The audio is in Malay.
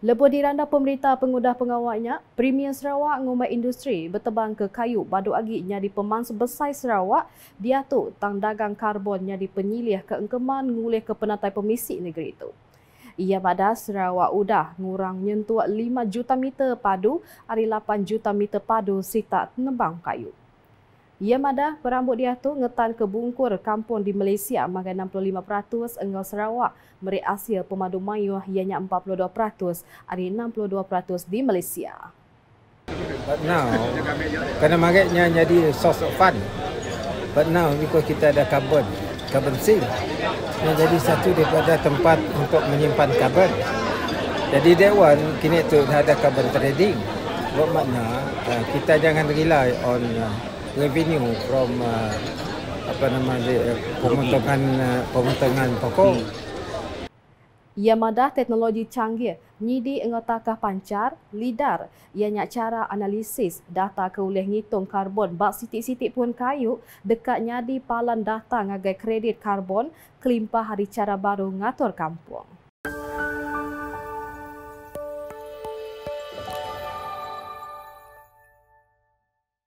Lebuh diranda pemerintah pengudah pengawaknya, Premier Sarawak Ngombak Industri bertebang ke kayu badu agi di pemans besai Sarawak diatu tang dagang karbonnya di penyilih ke engkeman ngulih ke penatai pemisik negeri itu. Ia pada Sarawak udah ngurang nyentuh 5 juta meter padu hari 8 juta meter padu sita nebang kayu. Ia mada perambut diatur ngetan ke bungkur kampung di Malaysia makan 65% enggau Sarawak merik hasil pemadu mayuh ianya 42% dari 62% di Malaysia. But now, kerana maritnya jadi source of fun. But now, because kita ada carbon, carbon sink, yang jadi satu daripada tempat untuk menyimpan carbon. Jadi that one, kini tu ada carbon trading. Buat makna, uh, kita jangan rely on uh, revenue from uh, apa nama dia pemotongan uh, pemotongan pokok. Ia teknologi canggih nyidi ngetakah pancar, lidar, ianya cara analisis data keulih ngitung karbon bak sitik-sitik pun kayu dekat nyadi palan data ngagai kredit karbon kelimpah hari cara baru ngatur kampung.